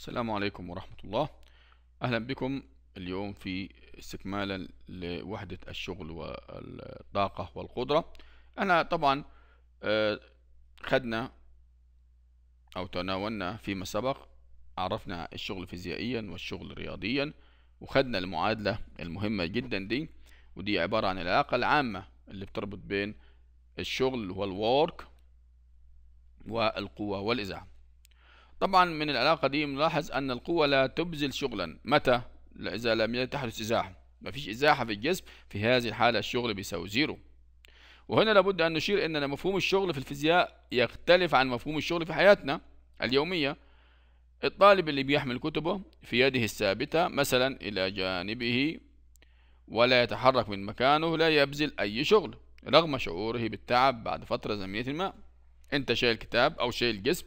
السلام عليكم ورحمة الله أهلا بكم اليوم في استكمالا لوحدة الشغل والطاقة والقدرة أنا طبعا آه، خدنا أو تناولنا فيما سبق عرفنا الشغل فيزيائيا والشغل رياضيا وخدنا المعادلة المهمة جدا دي ودي عبارة عن العلاقة العامة اللي بتربط بين الشغل والورك والقوة والإزعام طبعا من العلاقة دي نلاحظ أن القوة لا تبذل شغلا متى؟ إذا لم تحدث إزاحة مفيش إزاحة في الجسم في هذه الحالة الشغل بيساوي زيرو وهنا لابد أن نشير أن مفهوم الشغل في الفيزياء يختلف عن مفهوم الشغل في حياتنا اليومية الطالب اللي بيحمل كتبه في يده الثابتة مثلا إلى جانبه ولا يتحرك من مكانه لا يبذل أي شغل رغم شعوره بالتعب بعد فترة زمنية ما أنت شايل كتاب أو شايل جسم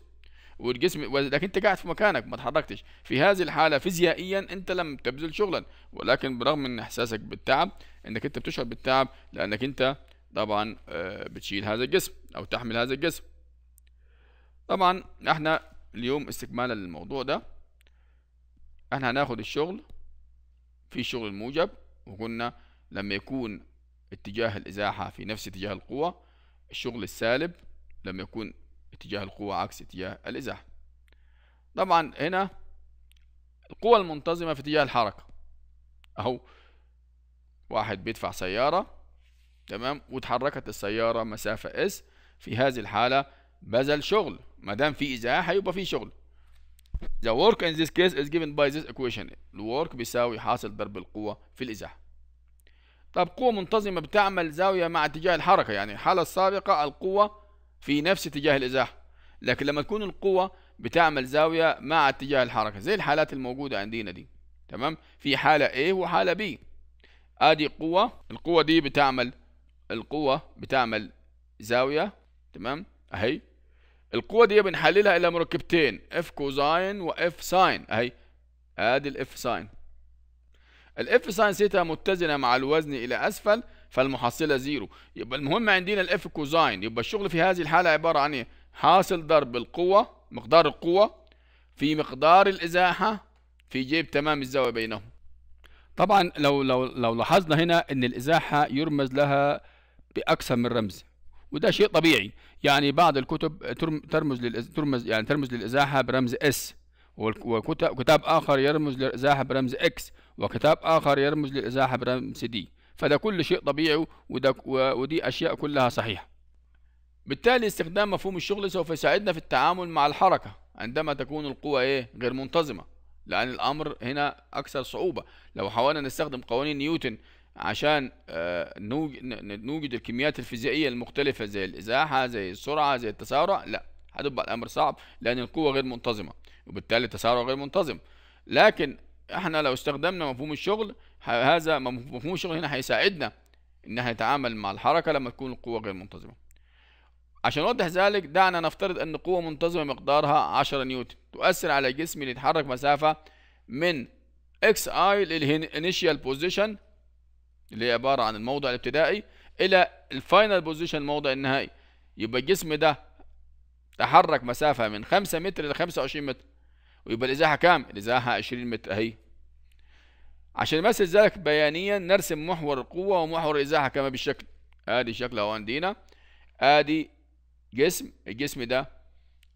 والجسم لكن انت قاعد في مكانك ما تحركتش في هذه الحاله فيزيائيا انت لم تبذل شغلا ولكن برغم من احساسك بالتعب انك انت بتشعر بالتعب لانك انت طبعا آه، بتشيل هذا الجسم او تحمل هذا الجسم طبعا احنا اليوم استكمالا للموضوع ده احنا هناخد الشغل في الشغل الموجب وقلنا لما يكون اتجاه الازاحه في نفس اتجاه القوه الشغل السالب لما يكون اتجاه القوة عكس اتجاه الازاحة طبعا هنا القوة المنتظمة في اتجاه الحركة اهو واحد بيدفع سيارة تمام وتحركت السيارة مسافة اس في هذه الحالة بذل شغل ما دام في ازاحة يبقى في شغل The work in this case is given by this equation الورك بيساوي حاصل ضرب القوة في الازاحة طب قوة منتظمة بتعمل زاوية مع اتجاه الحركة يعني الحالة السابقة القوة في نفس اتجاه الازاحه لكن لما تكون القوه بتعمل زاويه مع اتجاه الحركه زي الحالات الموجوده عندنا دي تمام في حاله A وحاله B ادي قوه القوه دي بتعمل القوه بتعمل زاويه تمام اهي القوه دي بنحللها الى مركبتين اف كوزاين واف ساين اهي ادي الاف ساين الاف ساين سيتا متزنه مع الوزن الى اسفل فالمحصله زيرو يبقى المهم عندنا الاف كوزاين يبقى الشغل في هذه الحاله عباره عن ايه حاصل ضرب القوه مقدار القوه في مقدار الازاحه في جيب تمام الزاويه بينهم طبعا لو لو لو لاحظنا هنا ان الازاحه يرمز لها باكثر من رمز وده شيء طبيعي يعني بعض الكتب ترمز للإز... ترمز يعني ترمز للازاحه برمز اس وكتاب اخر يرمز للازاحه برمز اكس وكتاب اخر يرمز للازاحه برمز دي فده كل شيء طبيعي وده ودي أشياء كلها صحيحة بالتالي استخدام مفهوم الشغل سوف يساعدنا في التعامل مع الحركة عندما تكون القوى إيه غير منتظمة لأن الأمر هنا أكثر صعوبة لو حاولنا نستخدم قوانين نيوتن عشان آه، نوجد الكميات الفيزيائية المختلفة زي الإزاحة زي السرعة زي التسارع لا هتبقى الأمر صعب لأن القوة غير منتظمة وبالتالي التسارع غير منتظم لكن احنا لو استخدمنا مفهوم الشغل هذا مفهوم الشغل هنا هيساعدنا ان احنا نتعامل مع الحركه لما تكون القوه غير منتظمه عشان نوضح ذلك دعنا نفترض ان قوه منتظمه مقدارها 10 نيوتن تؤثر على اللي يتحرك مسافه من اكس اي للانيشال بوزيشن اللي هي عباره عن الموضع الابتدائي الى الفاينل بوزيشن الموضع النهائي يبقى الجسم ده تحرك مسافه من 5 متر ل 25 متر ويبقى الازاحه كام الازاحه 20 متر اهي عشان نمثل ذلك بيانيا نرسم محور القوة ومحور الإزاحة كما بالشكل ادي شكل اهو عندنا ادي جسم الجسم ده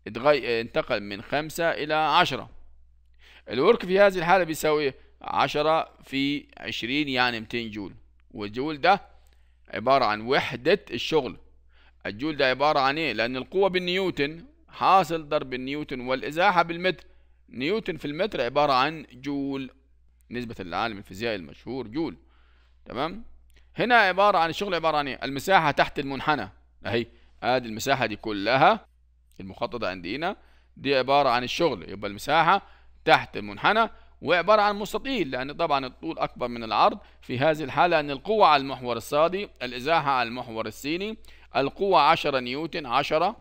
اتغي... انتقل من خمسة إلى عشرة الورك في هذه الحالة بيساوي عشرة في عشرين يعني ميتين جول والجول ده عبارة عن وحدة الشغل الجول ده عبارة عن ايه؟ لأن القوة بالنيوتن حاصل ضرب النيوتن والإزاحة بالمتر نيوتن في المتر عبارة عن جول نسبة العالم الفيزيائي المشهور جول تمام هنا عبارة عن الشغل عبارة عن ايه المساحة تحت المنحنى اهي ادي المساحة دي كلها المخططة عندنا دي عبارة عن الشغل يبقى المساحة تحت المنحنى وعبارة عن مستطيل لأن طبعا الطول أكبر من العرض في هذه الحالة أن القوة على المحور الصادي الإزاحة على المحور السيني القوة 10 نيوتن 10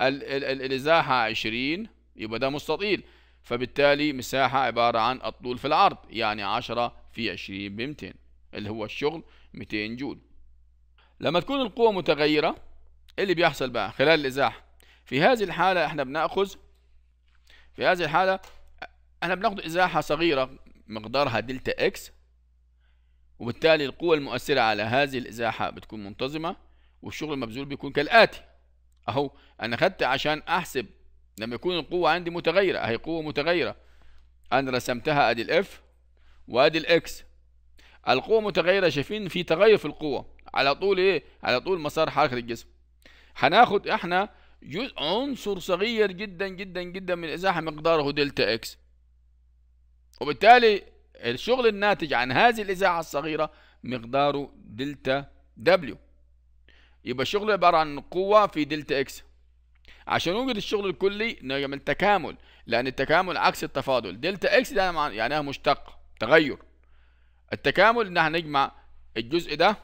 ال ال الإزاحة 20 يبقى ده مستطيل فبالتالي مساحة عبارة عن الطول في العرض يعني 10 في 20 ب 200 اللي هو الشغل 200 جول لما تكون القوة متغيرة اللي بيحصل بقى خلال الإزاحة في هذه الحالة احنا بنأخذ في هذه الحالة احنا بناخذ إزاحة صغيرة مقدارها دلتا اكس وبالتالي القوة المؤثرة على هذه الإزاحة بتكون منتظمة والشغل المبذول بيكون كالآتي أهو أنا خدت عشان أحسب لما يكون القوة عندي متغيرة اهي قوة متغيرة انا رسمتها ادي الاف وادي الاكس القوة متغيرة شايفين في تغير في القوة على طول ايه على طول مسار حركة الجسم هناخد احنا جزء عنصر صغير جدا جدا جدا من الازاحة مقداره دلتا اكس وبالتالي الشغل الناتج عن هذه الازاحة الصغيرة مقداره دلتا دبليو يبقى الشغل عبارة عن قوة في دلتا اكس عشان نوجد الشغل الكلي نعمل تكامل لأن التكامل عكس التفاضل دلتا اكس ده مع... يعني مشتق تغير التكامل إن احنا نجمع الجزء ده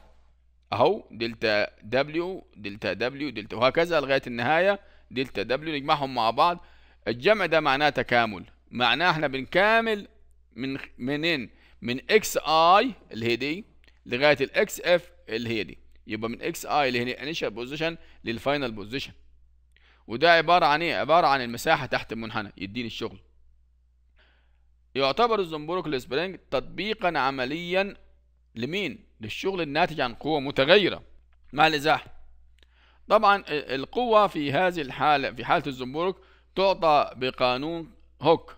أهو دلتا دبليو دلتا دبليو دلتا وهكذا لغاية النهاية دلتا دبليو نجمعهم مع بعض الجمع ده معناه تكامل معناه احنا بنكامل من منين من اكس اي اللي هي دي لغايه الاكس اف اللي هي دي يبقى من اكس اي اللي هي انيشال بوزيشن للفاينل بوزيشن وده عبارة عن ايه عبارة عن المساحة تحت المنحنى يديني الشغل يعتبر الزنبرك السبرينج تطبيقا عمليا لمين للشغل الناتج عن قوة متغيرة مع الازاحة طبعا القوة في هذه الحالة في حالة الزنبرك تعطى بقانون هوك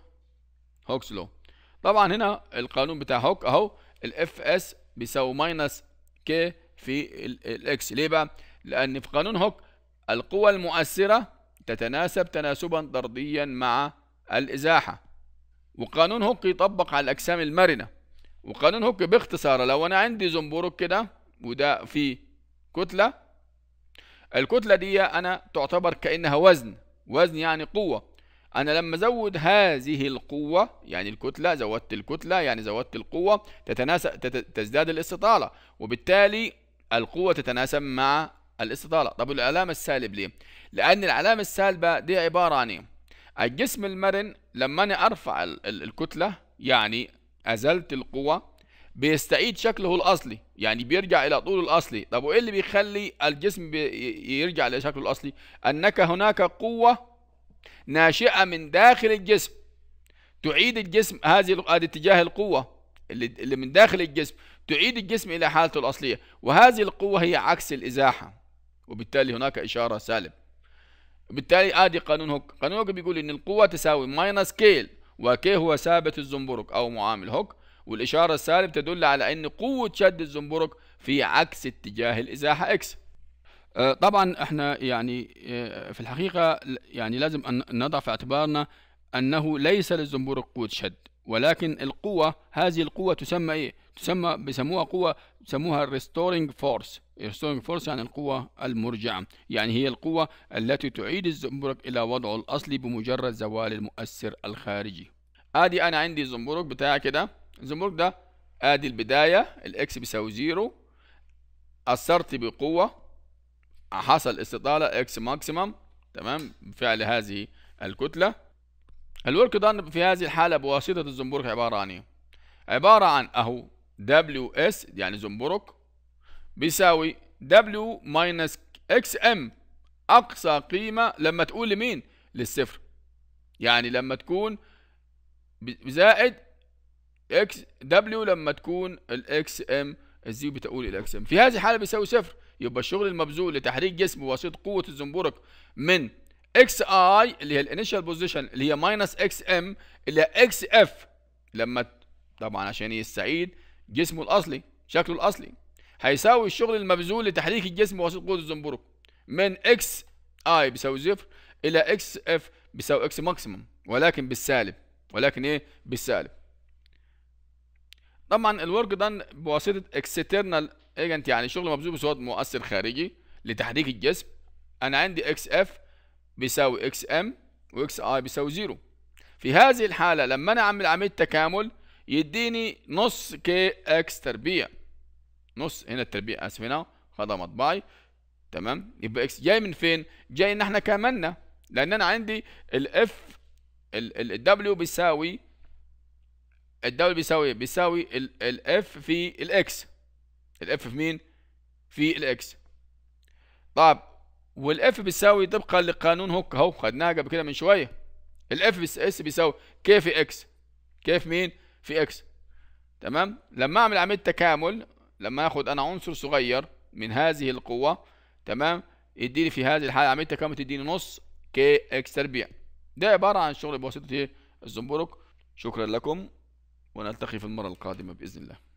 هوكس لو طبعا هنا القانون بتاع هوك اهو الاف اس بيساوي ماينس كي في الاكس ليه بقى لان في قانون هوك القوة المؤثرة تتناسب تناسبا طرديا مع الإزاحة وقانون هوك يطبق على الأجسام المرنة وقانون هوك باختصار لو أنا عندي زنبورك كده وده فيه كتلة الكتلة دي أنا تعتبر كأنها وزن وزن يعني قوة أنا لما أزود هذه القوة يعني الكتلة زودت الكتلة يعني زودت القوة تتناسب تزداد الاستطالة وبالتالي القوة تتناسب مع الاستطالة طب العلامة السالب ليه لأن العلامة السالبة دي عبارة عن إيه الجسم المرن لما أنا أرفع الكتلة يعني أزلت القوة بيستعيد شكله الأصلي يعني بيرجع إلى طوله الأصلي طب وإيه اللي بيخلي الجسم يرجع إلى شكله الأصلي أنك هناك قوة ناشئة من داخل الجسم تعيد الجسم هذه هذا اتجاه القوة اللي اللي من داخل الجسم تعيد الجسم إلى حالته الأصلية وهذه القوة هي عكس الإزاحة وبالتالي هناك إشارة سالب بالتالي ادي قانون هوك قانون هوك بيقول ان القوة تساوي ماينس كيل وكي هو ثابت الزنبرك او معامل هوك والإشارة السالب تدل على ان قوة شد الزنبرك في عكس اتجاه الإزاحة اكس أه، طبعا احنا يعني أه، في الحقيقة يعني لازم ان نضع في اعتبارنا انه ليس للزنبرك قوة شد ولكن القوة هذه القوة تسمى إيه؟ تسمى بيسموها قوة سموها restoring force restoring force يعني القوة المرجعة يعني هي القوة التي تعيد الزنبرك إلى وضعه الأصلي بمجرد زوال المؤثر الخارجي آدي أنا عندي الزنبرك بتاعي كده الزنبرك ده آدي البداية الإكس بيساوي زيرو أثرت بقوة حصل استطالة إكس ماكسيمم تمام بفعل هذه الكتلة الورك دان في هذه الحالة بواسطة الزنبرك عبارة عن ايه؟ عبارة عن اهو دبليو اس يعني زنبرك بيساوي دبليو ماينس اكس ام اقصى قيمة لما تقول لمين؟ للصفر يعني لما تكون زائد اكس دبليو لما تكون الاكس ام الزيو بتقول الاكس ام في هذه الحالة بيساوي صفر يبقى الشغل المبذول لتحريك جسم بواسطة قوة الزنبرك من اكس اي اللي هي الانيشال بوزيشن اللي هي ماينس اكس ام الى اكس اف لما طبعا عشان يستعيد جسمه الاصلي شكله الاصلي هيساوي الشغل المبذول لتحريك الجسم بواسطه قوه الزنبرك من اكس اي بيساوي صفر الى اكس اف بيساوي اكس ماكسيمم ولكن بالسالب ولكن ايه بالسالب طبعا الورك دان بواسطه اكسترنال ايجنت يعني شغل مبذول بواسطه مؤثر خارجي لتحريك الجسم انا عندي اكس اف بيساوي اكس ام واكس اي بيساوي زيرو في هذه الحالة لما انا اعمل عملية تكامل يديني نص كي اكس تربيع نص هنا التربيع اسف هنا خدها مطبعي تمام يبقى اكس جاي من فين؟ جاي ان احنا كملنا لان انا عندي الاف الدبليو بيساوي الدبليو بيساوي بيساوي الاف في الاكس الاف في مين؟ في الاكس طب والاف بيساوي طبقا لقانون هوك اهو خدناها قبل كده من شويه الاف اس بيساوي كي في اكس كيف مين في اكس تمام لما اعمل عمليه تكامل لما اخد انا عنصر صغير من هذه القوه تمام يديني في هذه الحاله عمليه تكامل تديني نص كي اكس تربيع ده عباره عن شغل بواسطه إيه؟ الزنبرك شكرا لكم ونلتقي في المره القادمه باذن الله